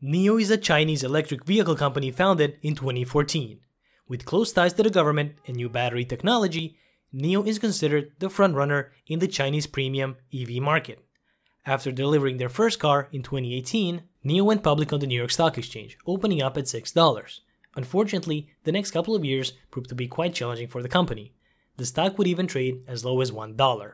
NIO is a Chinese electric vehicle company founded in 2014. With close ties to the government and new battery technology, NIO is considered the frontrunner in the Chinese premium EV market. After delivering their first car in 2018, NIO went public on the New York Stock Exchange, opening up at $6. Unfortunately, the next couple of years proved to be quite challenging for the company. The stock would even trade as low as $1.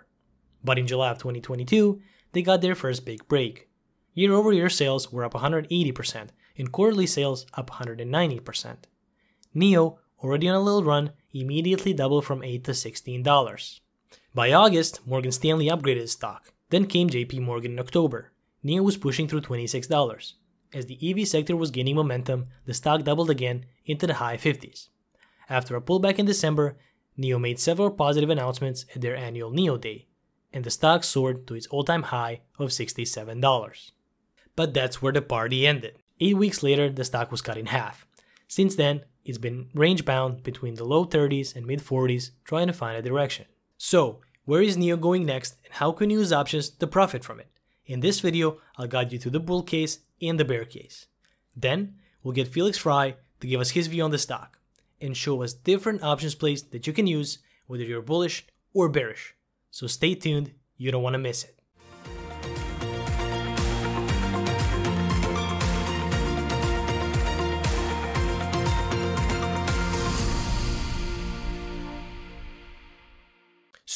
But in July of 2022, they got their first big break. Year over year sales were up 180%, and quarterly sales up 190%. NEO, already on a little run, immediately doubled from $8 to $16. By August, Morgan Stanley upgraded its stock. Then came JP Morgan in October. NEO was pushing through $26. As the EV sector was gaining momentum, the stock doubled again into the high 50s. After a pullback in December, NEO made several positive announcements at their annual NEO Day, and the stock soared to its all-time high of $67 but that's where the party ended. Eight weeks later, the stock was cut in half. Since then, it's been range bound between the low 30s and mid 40s, trying to find a direction. So, where is NEO going next and how can you use options to profit from it? In this video, I'll guide you through the bull case and the bear case. Then, we'll get Felix Fry to give us his view on the stock and show us different options plays that you can use whether you're bullish or bearish. So stay tuned, you don't want to miss it.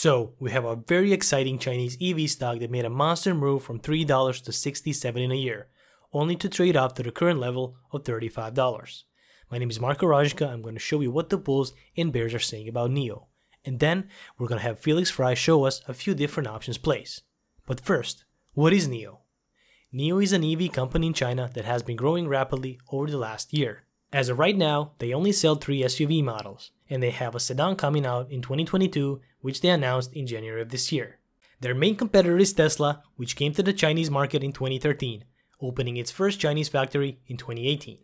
So we have a very exciting Chinese EV stock that made a monster move from $3 to 67 in a year, only to trade off to the current level of $35. My name is Marco Rajka, I'm going to show you what the bulls and bears are saying about NEO, and then we're going to have Felix Fry show us a few different options plays. But first, what is NEO? NEO is an EV company in China that has been growing rapidly over the last year. As of right now, they only sell three SUV models, and they have a sedan coming out in 2022, which they announced in January of this year. Their main competitor is Tesla, which came to the Chinese market in 2013, opening its first Chinese factory in 2018.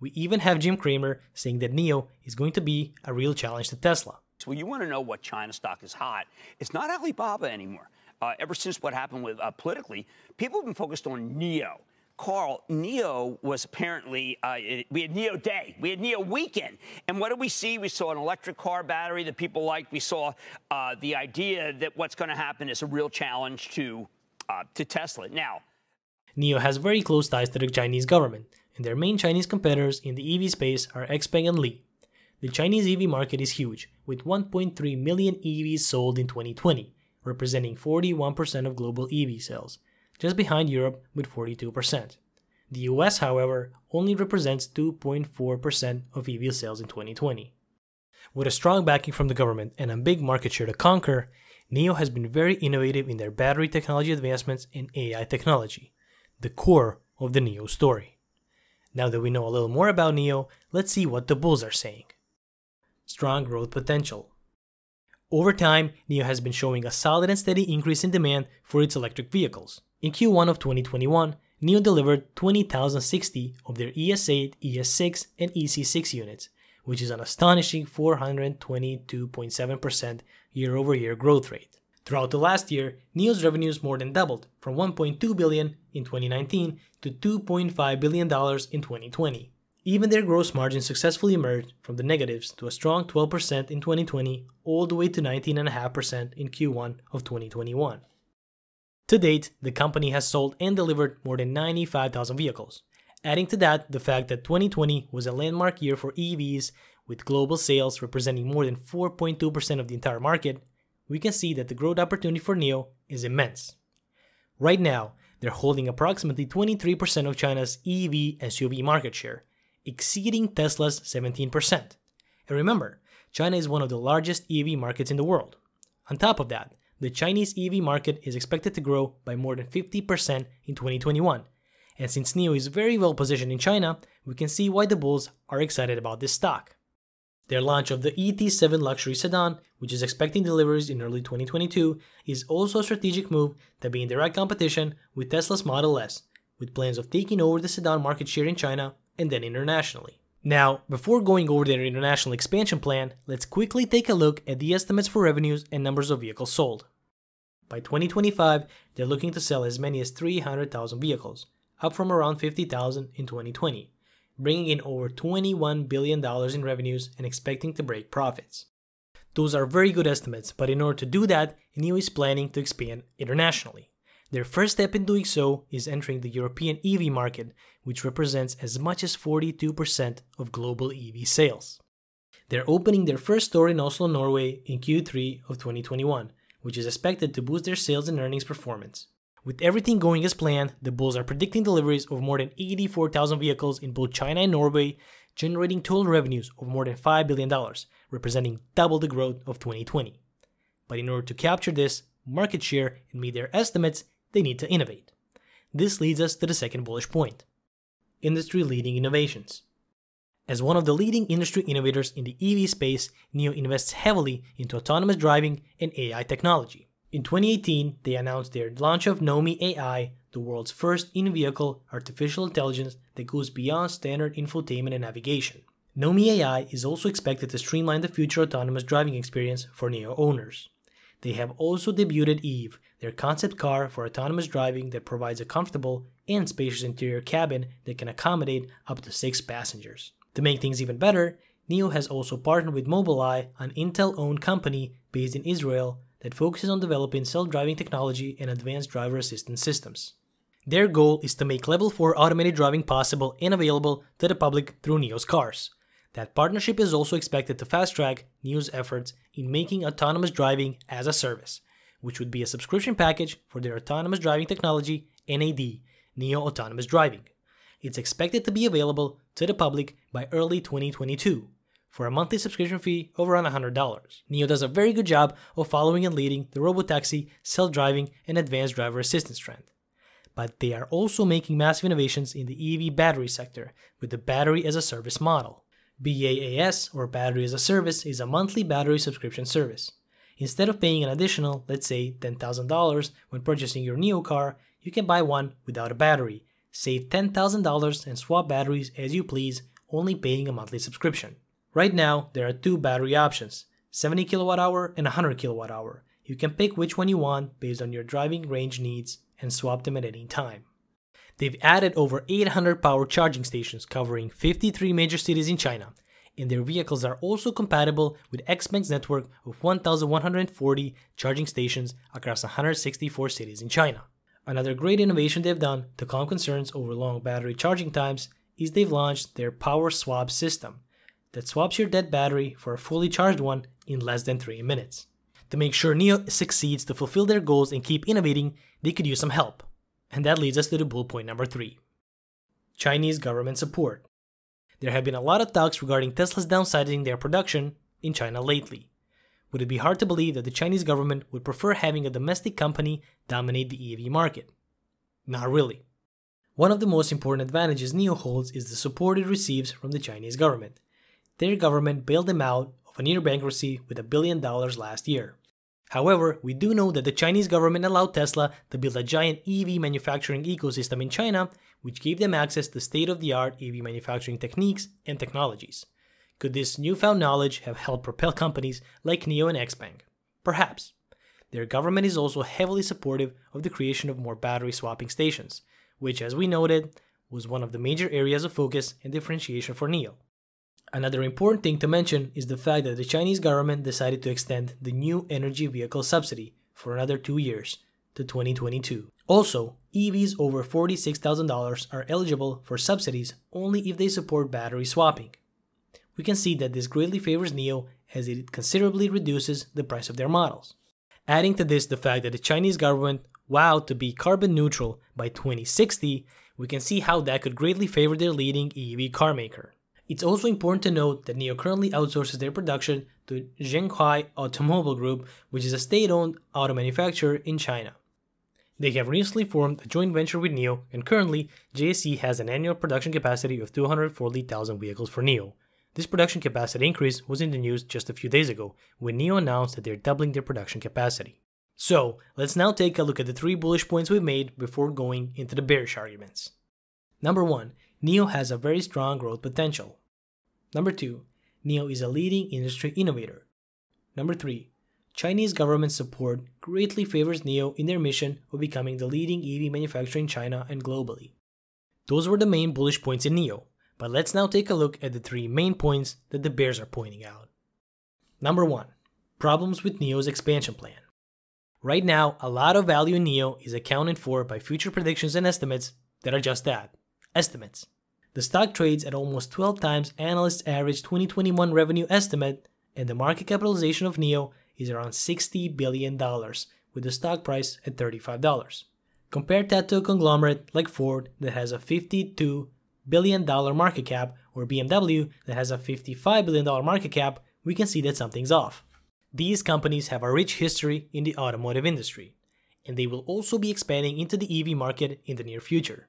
We even have Jim Cramer saying that NEO is going to be a real challenge to Tesla. So, you want to know what China stock is hot. It's not Alibaba anymore. Uh, ever since what happened with uh, politically, people have been focused on NEO. Carl, Neo was apparently, uh, we had Neo Day, we had Neo Weekend. And what did we see? We saw an electric car battery that people liked. We saw uh, the idea that what's going to happen is a real challenge to, uh, to Tesla. Now, Neo has very close ties to the Chinese government, and their main Chinese competitors in the EV space are XPeng and Li. The Chinese EV market is huge, with 1.3 million EVs sold in 2020, representing 41% of global EV sales just behind Europe with 42%. The US, however, only represents 2.4% of EV sales in 2020. With a strong backing from the government and a big market share to conquer, NEO has been very innovative in their battery technology advancements and AI technology, the core of the NEO story. Now that we know a little more about NEO, let's see what the bulls are saying. Strong growth potential. Over time, NEO has been showing a solid and steady increase in demand for its electric vehicles. In Q1 of 2021, NEO delivered 20,060 of their ES8, ES6, and EC6 units, which is an astonishing 422.7% year over year growth rate. Throughout the last year, NEO's revenues more than doubled from 1.2 billion billion in 2019 to 2.5 billion dollars in 2020. Even their gross margin successfully emerged from the negatives to a strong 12% in 2020 all the way to 19.5% in Q1 of 2021. To date, the company has sold and delivered more than 95,000 vehicles. Adding to that the fact that 2020 was a landmark year for EVs, with global sales representing more than 4.2% of the entire market, we can see that the growth opportunity for Nio is immense. Right now, they're holding approximately 23% of China's EV SUV market share, exceeding Tesla's 17%. And remember, China is one of the largest EV markets in the world. On top of that, the Chinese EV market is expected to grow by more than 50% in 2021. And since NIO is very well positioned in China, we can see why the bulls are excited about this stock. Their launch of the ET7 luxury sedan, which is expecting deliveries in early 2022, is also a strategic move to be in direct competition with Tesla's Model S, with plans of taking over the sedan market share in China and then internationally. Now, before going over their international expansion plan, let's quickly take a look at the estimates for revenues and numbers of vehicles sold. By 2025, they're looking to sell as many as 300,000 vehicles, up from around 50,000 in 2020, bringing in over $21 billion in revenues and expecting to break profits. Those are very good estimates, but in order to do that, NIO is planning to expand internationally. Their first step in doing so is entering the European EV market, which represents as much as 42% of global EV sales. They're opening their first store in Oslo, Norway in Q3 of 2021, which is expected to boost their sales and earnings performance. With everything going as planned, the Bulls are predicting deliveries of more than 84,000 vehicles in both China and Norway, generating total revenues of more than $5 billion, representing double the growth of 2020. But in order to capture this market share and meet their estimates, they need to innovate. This leads us to the second bullish point industry leading innovations. As one of the leading industry innovators in the EV space, NEO invests heavily into autonomous driving and AI technology. In 2018, they announced their launch of Nomi AI, the world's first in-vehicle artificial intelligence that goes beyond standard infotainment and navigation. Nomi AI is also expected to streamline the future autonomous driving experience for NEO owners. They have also debuted Eve, their concept car for autonomous driving that provides a comfortable and spacious interior cabin that can accommodate up to six passengers. To make things even better, NEO has also partnered with Mobileye, an Intel-owned company based in Israel that focuses on developing self-driving technology and advanced driver assistance systems. Their goal is to make level 4 automated driving possible and available to the public through NEO's cars. That partnership is also expected to fast-track NEO's efforts in making autonomous driving as a service, which would be a subscription package for their autonomous driving technology, NAD, NEO Autonomous Driving it's expected to be available to the public by early 2022 for a monthly subscription fee of around $100. Neo does a very good job of following and leading the robotaxi, self-driving, and advanced driver assistance trend. But they are also making massive innovations in the EV battery sector with the battery as a service model. BAAS, or Battery as a Service, is a monthly battery subscription service. Instead of paying an additional, let's say $10,000 when purchasing your Neo car, you can buy one without a battery Save $10,000 and swap batteries as you please, only paying a monthly subscription. Right now, there are two battery options, 70 kWh and 100 kWh. You can pick which one you want based on your driving range needs and swap them at any time. They've added over 800 power charging stations covering 53 major cities in China, and their vehicles are also compatible with Xpeng's network of 1,140 charging stations across 164 cities in China. Another great innovation they've done to calm concerns over long battery charging times is they've launched their Power Swap system that swaps your dead battery for a fully charged one in less than 3 minutes. To make sure NEO succeeds to fulfill their goals and keep innovating, they could use some help. And that leads us to the bullet point number 3. Chinese government support. There have been a lot of talks regarding Tesla's downsizing their production in China lately would it be hard to believe that the Chinese government would prefer having a domestic company dominate the EV market? Not really. One of the most important advantages NEO holds is the support it receives from the Chinese government. Their government bailed them out of a near bankruptcy with a billion dollars last year. However, we do know that the Chinese government allowed Tesla to build a giant EV manufacturing ecosystem in China, which gave them access to state of the art EV manufacturing techniques and technologies. Could this newfound knowledge have helped propel companies like Neo and XBank? Perhaps. Their government is also heavily supportive of the creation of more battery swapping stations, which, as we noted, was one of the major areas of focus and differentiation for NEO. Another important thing to mention is the fact that the Chinese government decided to extend the new energy vehicle subsidy for another two years to 2022. Also, EVs over $46,000 are eligible for subsidies only if they support battery swapping we can see that this greatly favors NEO as it considerably reduces the price of their models. Adding to this the fact that the Chinese government vowed to be carbon neutral by 2060, we can see how that could greatly favor their leading EV carmaker. It's also important to note that NEO currently outsources their production to Zhenghai Automobile Group, which is a state-owned auto manufacturer in China. They have recently formed a joint venture with NEO, and currently, JSC has an annual production capacity of 240,000 vehicles for NEO, this production capacity increase was in the news just a few days ago, when NEO announced that they're doubling their production capacity. So, let's now take a look at the three bullish points we made before going into the bearish arguments. Number 1. NEO has a very strong growth potential. Number 2. NEO is a leading industry innovator. Number 3. Chinese government support greatly favors NEO in their mission of becoming the leading EV manufacturer in China and globally. Those were the main bullish points in NEO. But let's now take a look at the three main points that the Bears are pointing out. Number 1. Problems with Neo's expansion plan. Right now, a lot of value in Neo is accounted for by future predictions and estimates that are just that estimates. The stock trades at almost 12 times analysts' average 2021 revenue estimate, and the market capitalization of NEO is around $60 billion, with the stock price at $35. Compare that to a conglomerate like Ford that has a $52 billion dollar market cap, or BMW that has a $55 billion market cap, we can see that something's off. These companies have a rich history in the automotive industry, and they will also be expanding into the EV market in the near future.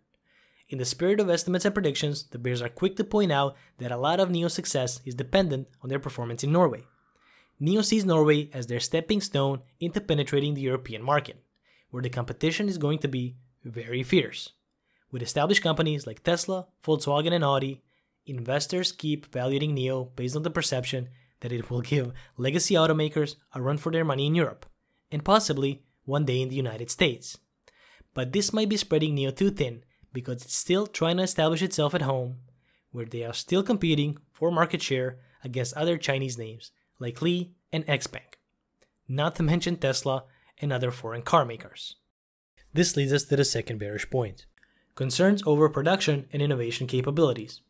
In the spirit of estimates and predictions, the Bears are quick to point out that a lot of NEO's success is dependent on their performance in Norway. NEO sees Norway as their stepping stone into penetrating the European market, where the competition is going to be very fierce. With established companies like Tesla, Volkswagen, and Audi, investors keep valuing NEO based on the perception that it will give legacy automakers a run for their money in Europe, and possibly one day in the United States. But this might be spreading NEO too thin because it's still trying to establish itself at home, where they are still competing for market share against other Chinese names like Li and Xpeng, not to mention Tesla and other foreign car makers. This leads us to the second bearish point concerns over production and innovation capabilities.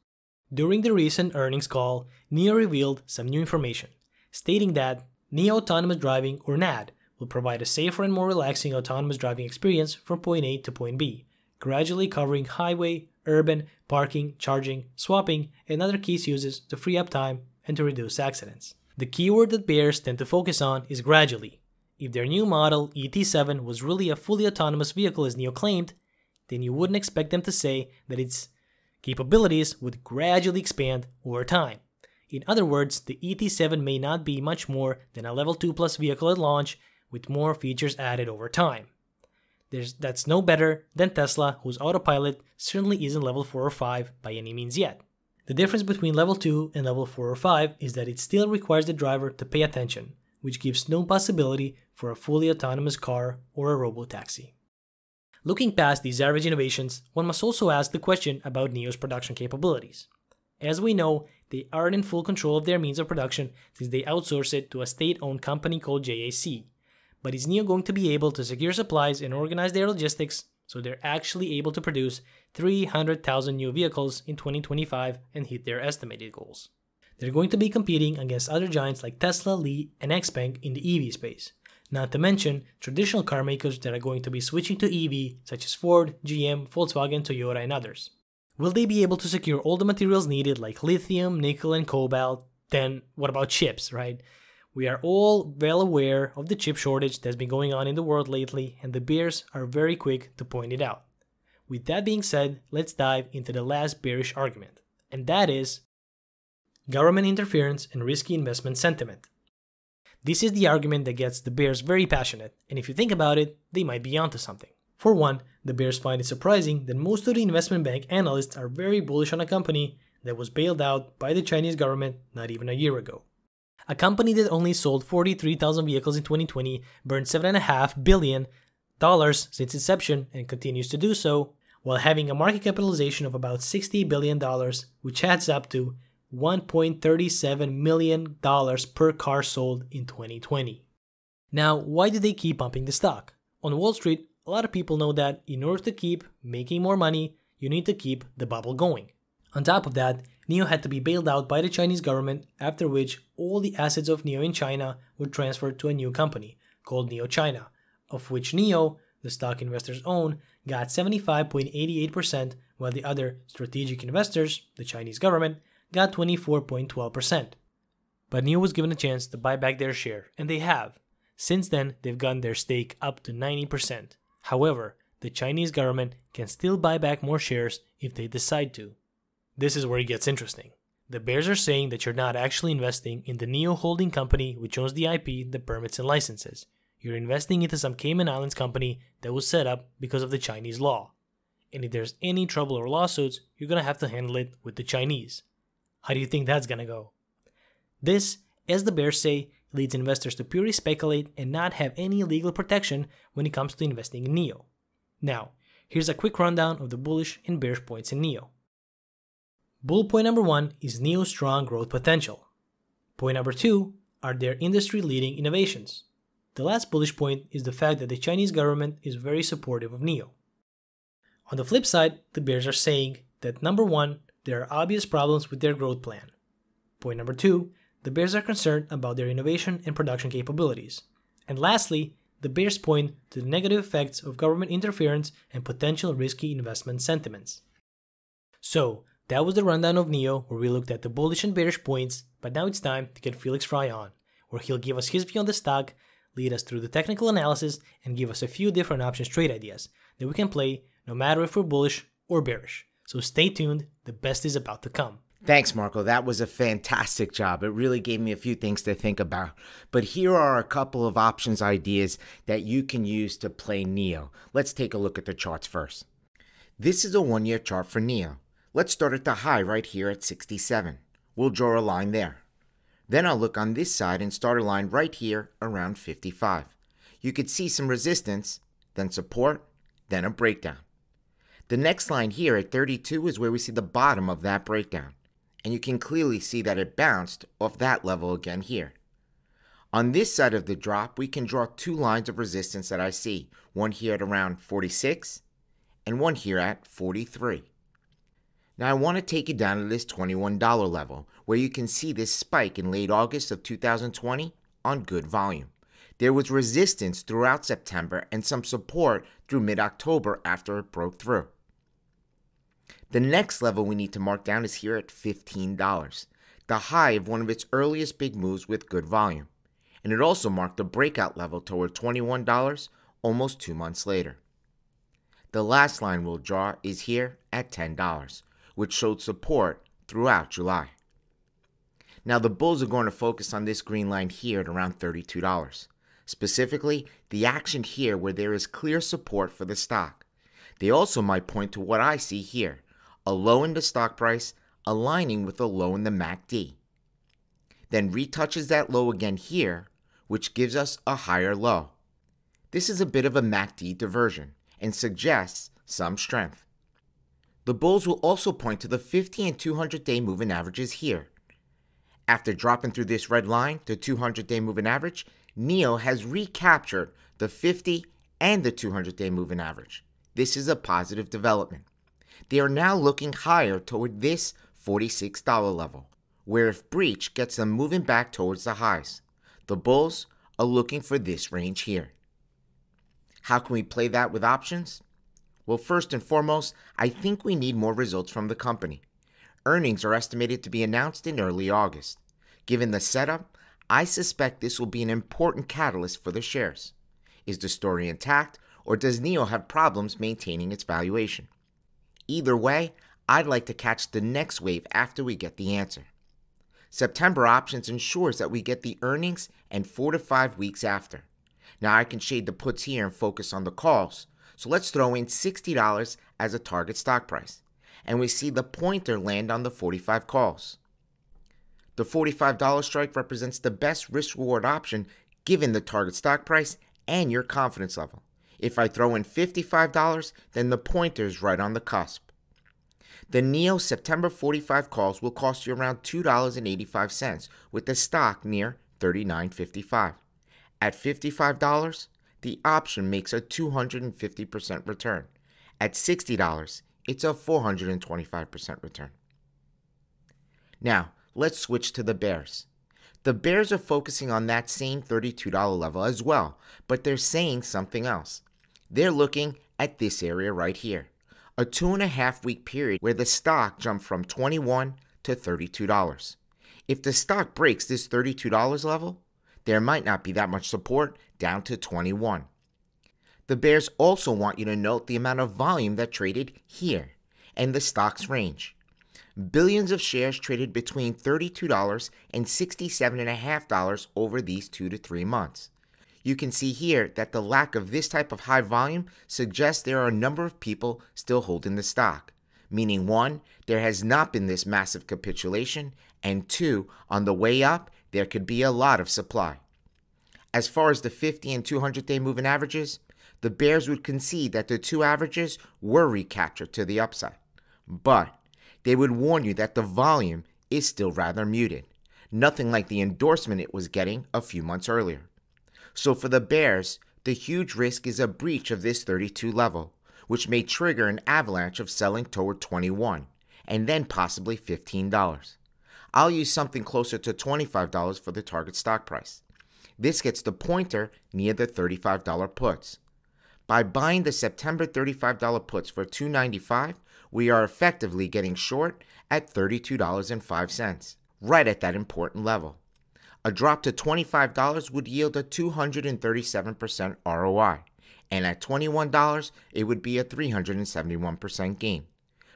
During the recent earnings call, NEO revealed some new information, stating that NEO Autonomous Driving, or NAD, will provide a safer and more relaxing autonomous driving experience from point A to point B, gradually covering highway, urban, parking, charging, swapping, and other key uses to free up time and to reduce accidents. The keyword that bears tend to focus on is gradually. If their new model ET7 was really a fully autonomous vehicle as Neo claimed, then you wouldn't expect them to say that its capabilities would gradually expand over time. In other words, the ET7 may not be much more than a level 2 plus vehicle at launch, with more features added over time. There's, that's no better than Tesla, whose autopilot certainly isn't level 4 or 5 by any means yet. The difference between level 2 and level 4 or 5 is that it still requires the driver to pay attention, which gives no possibility for a fully autonomous car or a robo taxi. Looking past these average innovations, one must also ask the question about Neo's production capabilities. As we know, they aren't in full control of their means of production since they outsource it to a state-owned company called JAC. But is Neo going to be able to secure supplies and organize their logistics so they're actually able to produce 300,000 new vehicles in 2025 and hit their estimated goals? They're going to be competing against other giants like Tesla, Li, and XPeng in the EV space. Not to mention traditional car makers that are going to be switching to EV, such as Ford, GM, Volkswagen, Toyota, and others. Will they be able to secure all the materials needed like lithium, nickel, and cobalt? Then what about chips, right? We are all well aware of the chip shortage that's been going on in the world lately, and the bears are very quick to point it out. With that being said, let's dive into the last bearish argument, and that is government interference and risky investment sentiment. This is the argument that gets the Bears very passionate, and if you think about it, they might be onto something. For one, the Bears find it surprising that most of the investment bank analysts are very bullish on a company that was bailed out by the Chinese government not even a year ago. A company that only sold 43,000 vehicles in 2020 burned $7.5 billion since inception and continues to do so, while having a market capitalization of about $60 billion, which adds up to $1.37 million per car sold in 2020. Now, why do they keep pumping the stock? On Wall Street, a lot of people know that in order to keep making more money, you need to keep the bubble going. On top of that, NEO had to be bailed out by the Chinese government, after which all the assets of NEO in China were transferred to a new company called NEO China, of which NEO, the stock investors own, got 75.88%, while the other strategic investors, the Chinese government, got 24.12%. But NEO was given a chance to buy back their share, and they have. Since then, they've gotten their stake up to 90%. However, the Chinese government can still buy back more shares if they decide to. This is where it gets interesting. The bears are saying that you're not actually investing in the NEO holding company which owns the IP, the permits, and licenses. You're investing into some Cayman Islands company that was set up because of the Chinese law. And if there's any trouble or lawsuits, you're gonna have to handle it with the Chinese. How do you think that's gonna go? This, as the bears say, leads investors to purely speculate and not have any legal protection when it comes to investing in NEO. Now, here's a quick rundown of the bullish and bearish points in NEO. Bull point number one is NEO's strong growth potential. Point number two are their industry leading innovations. The last bullish point is the fact that the Chinese government is very supportive of NEO. On the flip side, the bears are saying that number one, there are obvious problems with their growth plan. Point number two, the Bears are concerned about their innovation and production capabilities. And lastly, the Bears point to the negative effects of government interference and potential risky investment sentiments. So, that was the rundown of NEO where we looked at the bullish and bearish points, but now it's time to get Felix Fry on, where he'll give us his view on the stock, lead us through the technical analysis, and give us a few different options trade ideas that we can play no matter if we're bullish or bearish. So stay tuned, the best is about to come. Thanks, Marco. That was a fantastic job. It really gave me a few things to think about. But here are a couple of options ideas that you can use to play NEO. Let's take a look at the charts first. This is a one year chart for NEO. Let's start at the high right here at 67. We'll draw a line there. Then I'll look on this side and start a line right here around 55. You could see some resistance, then support, then a breakdown. The next line here at 32 is where we see the bottom of that breakdown, and you can clearly see that it bounced off that level again here. On this side of the drop, we can draw two lines of resistance that I see, one here at around 46 and one here at 43. Now I want to take you down to this $21 level, where you can see this spike in late August of 2020 on good volume. There was resistance throughout September and some support through mid-October after it broke through. The next level we need to mark down is here at $15, the high of one of its earliest big moves with good volume. And it also marked a breakout level toward $21 almost two months later. The last line we'll draw is here at $10, which showed support throughout July. Now the bulls are going to focus on this green line here at around $32. Specifically, the action here where there is clear support for the stock. They also might point to what I see here, a low in the stock price aligning with a low in the MACD. Then retouches that low again here, which gives us a higher low. This is a bit of a MACD diversion and suggests some strength. The bulls will also point to the 50 and 200 day moving averages here. After dropping through this red line, the 200 day moving average, NEO has recaptured the 50 and the 200 day moving average. This is a positive development. They are now looking higher toward this $46 level, where if breach gets them moving back towards the highs. The bulls are looking for this range here. How can we play that with options? Well, first and foremost, I think we need more results from the company. Earnings are estimated to be announced in early August. Given the setup, I suspect this will be an important catalyst for the shares. Is the story intact, or does NEO have problems maintaining its valuation? Either way, I'd like to catch the next wave after we get the answer. September options ensures that we get the earnings and 4 to 5 weeks after. Now I can shade the puts here and focus on the calls. So let's throw in $60 as a target stock price. And we see the pointer land on the 45 calls. The $45 strike represents the best risk reward option given the target stock price and your confidence level. If I throw in $55, then the pointer is right on the cusp. The NEO September 45 calls will cost you around $2.85 with the stock near $39.55. At $55, the option makes a 250% return. At $60, it's a 425% return. Now, let's switch to the bears. The bears are focusing on that same $32 level as well, but they're saying something else. They're looking at this area right here a two and a half week period where the stock jumped from 21 to $32. If the stock breaks this $32 level, there might not be that much support down to 21. The bears also want you to note the amount of volume that traded here and the stock's range. Billions of shares traded between $32 and $67.5 over these 2 to 3 months. You can see here that the lack of this type of high volume suggests there are a number of people still holding the stock meaning one, there has not been this massive capitulation, and two, on the way up, there could be a lot of supply. As far as the 50 and 200 day moving averages, the bears would concede that the two averages were recaptured to the upside, but they would warn you that the volume is still rather muted, nothing like the endorsement it was getting a few months earlier. So for the bears, the huge risk is a breach of this 32 level, which may trigger an avalanche of selling toward 21 and then possibly $15. I'll use something closer to $25 for the target stock price. This gets the pointer near the $35 puts. By buying the September $35 puts for 2.95, dollars we are effectively getting short at $32.05, right at that important level a drop to $25 would yield a 237% ROI, and at $21, it would be a 371% gain.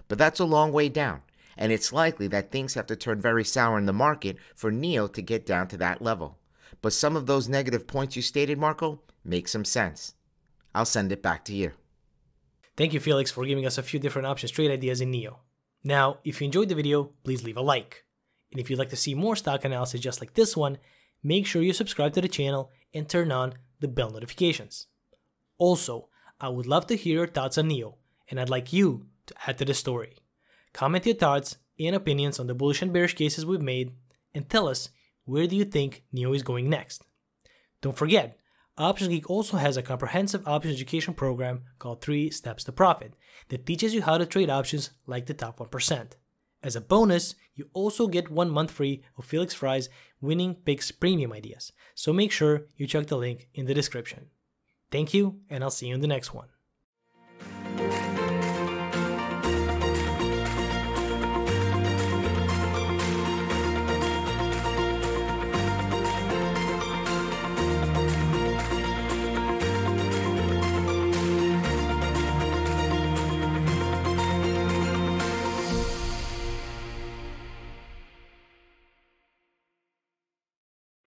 But that's a long way down, and it's likely that things have to turn very sour in the market for NEO to get down to that level. But some of those negative points you stated, Marco, make some sense. I'll send it back to you. Thank you, Felix, for giving us a few different options, trade ideas in NEO. Now, if you enjoyed the video, please leave a like. And if you'd like to see more stock analysis just like this one, make sure you subscribe to the channel and turn on the bell notifications. Also, I would love to hear your thoughts on NEO, and I'd like you to add to the story. Comment your thoughts and opinions on the bullish and bearish cases we've made, and tell us where do you think NEO is going next. Don't forget, Options Geek also has a comprehensive options education program called 3 Steps to Profit that teaches you how to trade options like the top 1%. As a bonus, you also get one month free of Felix Fry's Winning Picks Premium Ideas, so make sure you check the link in the description. Thank you, and I'll see you in the next one.